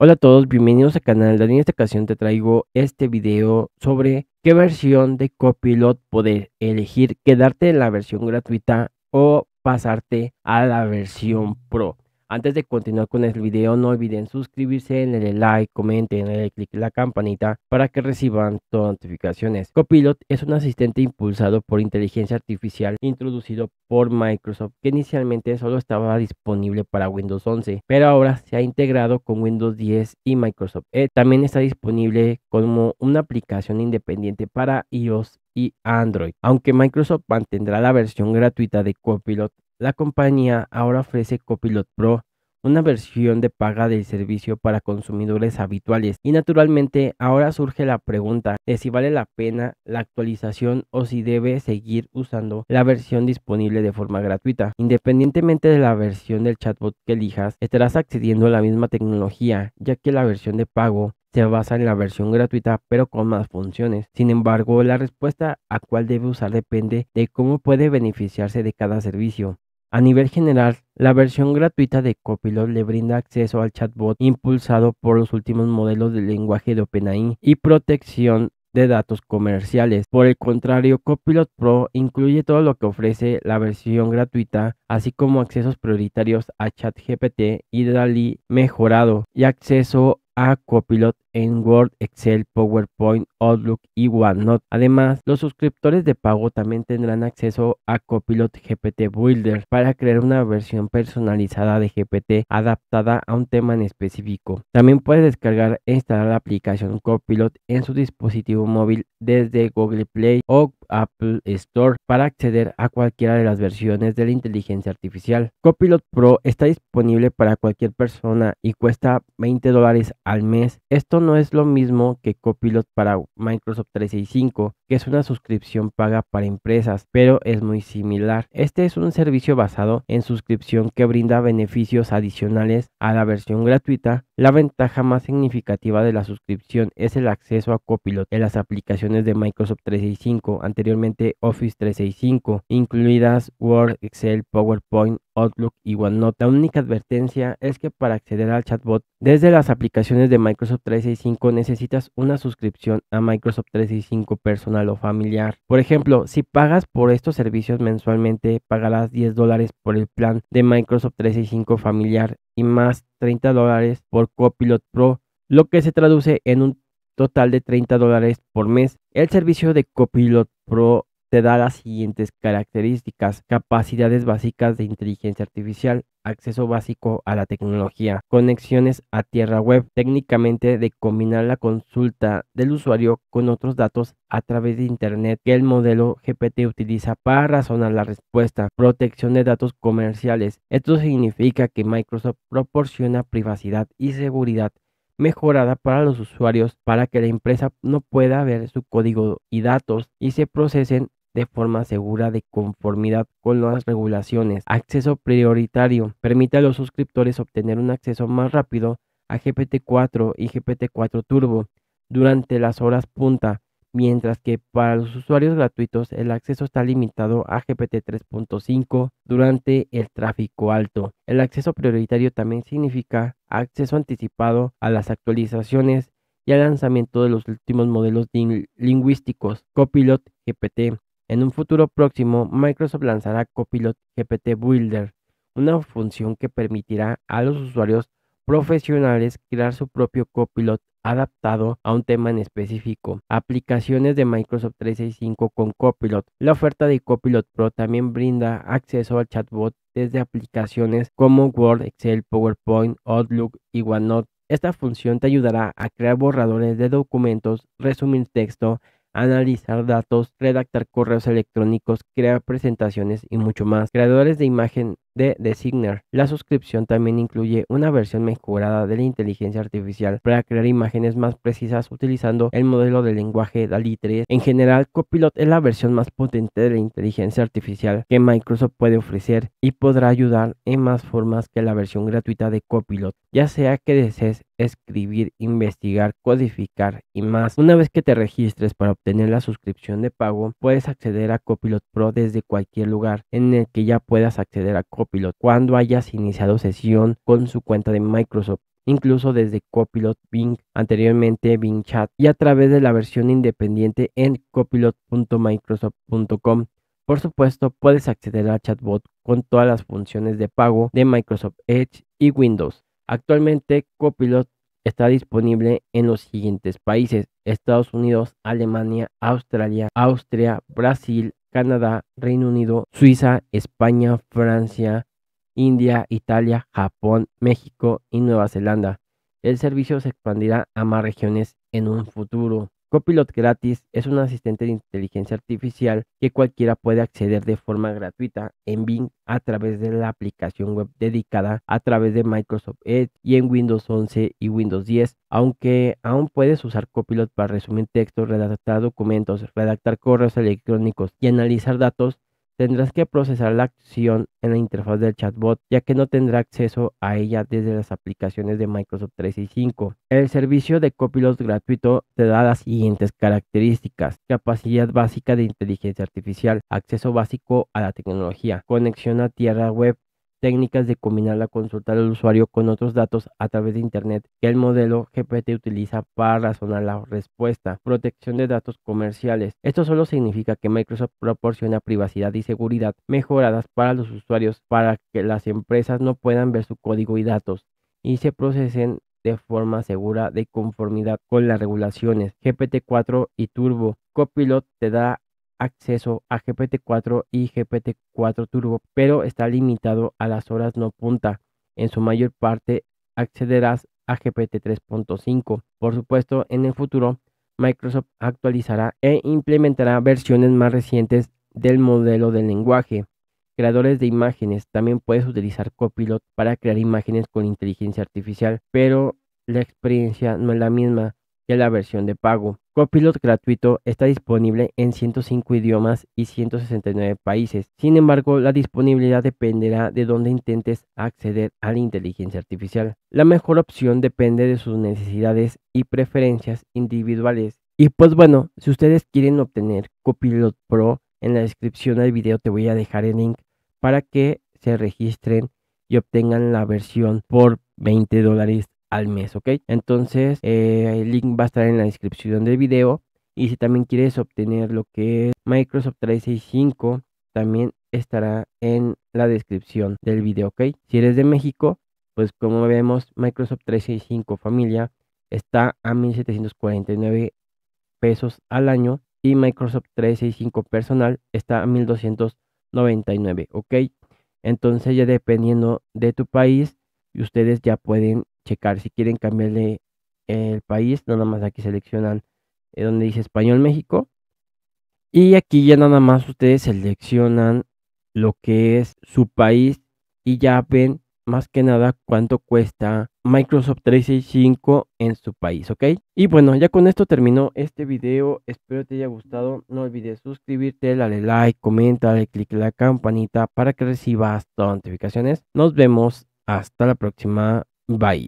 Hola a todos, bienvenidos al canal. En esta ocasión te traigo este video sobre qué versión de Copilot poder elegir quedarte en la versión gratuita o pasarte a la versión Pro. Antes de continuar con el video, no olviden suscribirse, denle like, comenten, clic click la campanita para que reciban todas las notificaciones. Copilot es un asistente impulsado por inteligencia artificial introducido por Microsoft que inicialmente solo estaba disponible para Windows 11, pero ahora se ha integrado con Windows 10 y Microsoft También está disponible como una aplicación independiente para iOS y Android. Aunque Microsoft mantendrá la versión gratuita de Copilot la compañía ahora ofrece Copilot Pro, una versión de paga del servicio para consumidores habituales. Y naturalmente ahora surge la pregunta de si vale la pena la actualización o si debe seguir usando la versión disponible de forma gratuita. Independientemente de la versión del chatbot que elijas, estarás accediendo a la misma tecnología, ya que la versión de pago se basa en la versión gratuita pero con más funciones. Sin embargo, la respuesta a cuál debe usar depende de cómo puede beneficiarse de cada servicio. A nivel general, la versión gratuita de Copilot le brinda acceso al chatbot impulsado por los últimos modelos de lenguaje de OpenAI y protección de datos comerciales. Por el contrario, Copilot Pro incluye todo lo que ofrece la versión gratuita, así como accesos prioritarios a ChatGPT y DALI mejorado y acceso a Copilot Word, Excel, PowerPoint, Outlook y OneNote. Además, los suscriptores de pago también tendrán acceso a Copilot GPT Builder para crear una versión personalizada de GPT adaptada a un tema en específico. También puedes descargar e instalar la aplicación Copilot en su dispositivo móvil desde Google Play o Apple Store para acceder a cualquiera de las versiones de la inteligencia artificial. Copilot Pro está disponible para cualquier persona y cuesta 20 al mes. Esto no no es lo mismo que Copilot para Microsoft 365, que es una suscripción paga para empresas, pero es muy similar. Este es un servicio basado en suscripción que brinda beneficios adicionales a la versión gratuita la ventaja más significativa de la suscripción es el acceso a Copilot en las aplicaciones de Microsoft 365, anteriormente Office 365, incluidas Word, Excel, PowerPoint, Outlook y OneNote. La única advertencia es que para acceder al chatbot desde las aplicaciones de Microsoft 365 necesitas una suscripción a Microsoft 365 personal o familiar. Por ejemplo, si pagas por estos servicios mensualmente, pagarás 10 dólares por el plan de Microsoft 365 familiar y más 30 dólares por Copilot Pro, lo que se traduce en un total de 30 dólares por mes. El servicio de Copilot Pro te da las siguientes características, capacidades básicas de inteligencia artificial, acceso básico a la tecnología, conexiones a tierra web, técnicamente de combinar la consulta del usuario con otros datos a través de Internet que el modelo GPT utiliza para razonar la respuesta, protección de datos comerciales. Esto significa que Microsoft proporciona privacidad y seguridad mejorada para los usuarios para que la empresa no pueda ver su código y datos y se procesen de forma segura de conformidad con las regulaciones. Acceso prioritario. Permite a los suscriptores obtener un acceso más rápido a GPT-4 y GPT-4 Turbo durante las horas punta, mientras que para los usuarios gratuitos el acceso está limitado a GPT-3.5 durante el tráfico alto. El acceso prioritario también significa acceso anticipado a las actualizaciones y al lanzamiento de los últimos modelos lingüísticos. Copilot GPT en un futuro próximo, Microsoft lanzará Copilot GPT Builder, una función que permitirá a los usuarios profesionales crear su propio copilot adaptado a un tema en específico. Aplicaciones de Microsoft 365 con Copilot. La oferta de Copilot Pro también brinda acceso al chatbot desde aplicaciones como Word, Excel, PowerPoint, Outlook y OneNote. Esta función te ayudará a crear borradores de documentos, resumir texto, analizar datos, redactar correos electrónicos, crear presentaciones y mucho más. Creadores de imagen de Designer. La suscripción también incluye una versión mejorada de la inteligencia artificial para crear imágenes más precisas utilizando el modelo de lenguaje DALI 3. En general, Copilot es la versión más potente de la inteligencia artificial que Microsoft puede ofrecer y podrá ayudar en más formas que la versión gratuita de Copilot, ya sea que desees escribir, investigar, codificar y más. Una vez que te registres para obtener la suscripción de pago, puedes acceder a Copilot Pro desde cualquier lugar en el que ya puedas acceder a Copilot cuando hayas iniciado sesión con su cuenta de Microsoft incluso desde Copilot Bing, anteriormente Bing Chat, y a través de la versión independiente en copilot.microsoft.com. Por supuesto, puedes acceder al chatbot con todas las funciones de pago de Microsoft Edge y Windows. Actualmente, Copilot está disponible en los siguientes países: Estados Unidos, Alemania, Australia, Austria, Brasil, Canadá, Reino Unido, Suiza, España, Francia, India, Italia, Japón, México y Nueva Zelanda. El servicio se expandirá a más regiones en un futuro. Copilot gratis es un asistente de inteligencia artificial que cualquiera puede acceder de forma gratuita en Bing a través de la aplicación web dedicada a través de Microsoft Edge y en Windows 11 y Windows 10, aunque aún puedes usar Copilot para resumir textos, redactar documentos, redactar correos electrónicos y analizar datos, tendrás que procesar la acción en la interfaz del chatbot, ya que no tendrá acceso a ella desde las aplicaciones de Microsoft 365. El servicio de Copilot gratuito te da las siguientes características: capacidad básica de inteligencia artificial, acceso básico a la tecnología, conexión a tierra web, técnicas de combinar la consulta del usuario con otros datos a través de Internet que el modelo GPT utiliza para razonar la respuesta. Protección de datos comerciales. Esto solo significa que Microsoft proporciona privacidad y seguridad mejoradas para los usuarios para que las empresas no puedan ver su código y datos y se procesen de forma segura de conformidad con las regulaciones. GPT-4 y Turbo Copilot te da acceso a GPT-4 y GPT-4 Turbo, pero está limitado a las horas no punta. En su mayor parte accederás a GPT 3.5. Por supuesto, en el futuro, Microsoft actualizará e implementará versiones más recientes del modelo del lenguaje. Creadores de imágenes, también puedes utilizar Copilot para crear imágenes con inteligencia artificial, pero la experiencia no es la misma que la versión de pago. Copilot gratuito está disponible en 105 idiomas y 169 países. Sin embargo, la disponibilidad dependerá de dónde intentes acceder a la inteligencia artificial. La mejor opción depende de sus necesidades y preferencias individuales. Y pues bueno, si ustedes quieren obtener Copilot Pro, en la descripción del video te voy a dejar el link para que se registren y obtengan la versión por 20 dólares al mes, ¿ok? Entonces, eh, el link va a estar en la descripción del video. Y si también quieres obtener lo que es Microsoft 365, también estará en la descripción del video, ¿ok? Si eres de México, pues como vemos, Microsoft 365 familia está a 1.749 pesos al año y Microsoft 365 personal está a 1.299, ¿ok? Entonces ya dependiendo de tu país, ustedes ya pueden checar. Si quieren cambiarle el país, nada más aquí seleccionan eh, donde dice Español México. Y aquí ya nada más ustedes seleccionan lo que es su país y ya ven más que nada cuánto cuesta Microsoft 365 en su país, ¿ok? Y bueno, ya con esto terminó este video. Espero te haya gustado. No olvides suscribirte, darle like, comenta, dale click la campanita para que recibas todas las notificaciones. Nos vemos. Hasta la próxima. Bye.